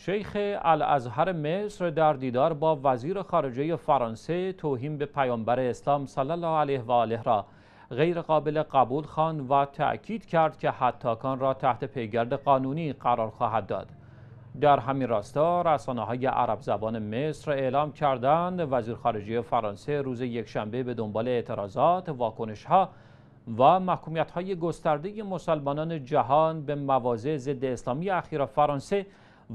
شیخ الازهر مصر در دیدار با وزیر خارجه فرانسه توهین به پیامبر اسلام صلی الله علیه و آله را غیر قابل قبول خان و تأکید کرد که حتاکان را تحت پیگرد قانونی قرار خواهد داد. در همین راستا رسانه های عرب زبان مصر اعلام کردند وزیر خارجه فرانسه روز یکشنبه به دنبال اعتراضات، واکنش ها و محکومیت های گسترده مسلمانان جهان به مواضع ضد اسلامی اخیر فرانسه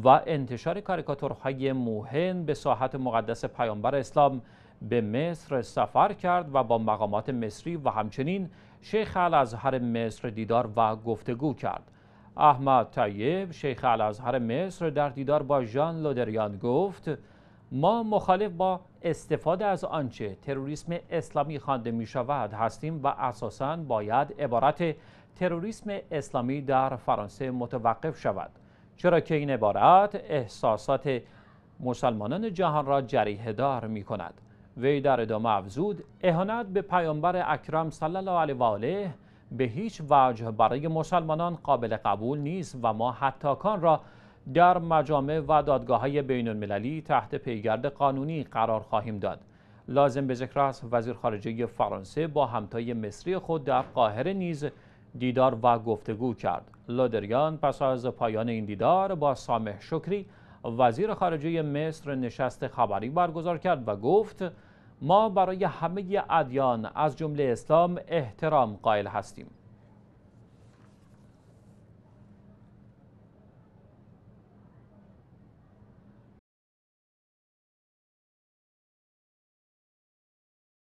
و انتشار کاریکاتورهای موهن به ساحت مقدس پیامبر اسلام به مصر سفر کرد و با مقامات مصری و همچنین شیخ الازهر مصر دیدار و گفتگو کرد احمد طیب شیخ الازهر مصر در دیدار با ژان لودریان گفت ما مخالف با استفاده از آنچه تروریسم اسلامی خوانده می شود هستیم و اساساً باید عبارت تروریسم اسلامی در فرانسه متوقف شود چرا که این عبارت احساسات مسلمانان جهان را جریه دار می کند وی در ادامه افزود اهانت به پیامبر اکرم صلی الله علیه و آله به هیچ وجه برای مسلمانان قابل قبول نیست و ما کان را در مجامع و دادگاه های بین المللی تحت پیگرد قانونی قرار خواهیم داد لازم به ذکر است وزیر خارجه فرانسه با همتای مصری خود در قاهره نیز دیدار و گفتگو کرد لودریان پس از پایان این دیدار با سامح شکری وزیر خارجه مصر نشست خبری برگزار کرد و گفت ما برای همه ادیان از جمله اسلام احترام قائل هستیم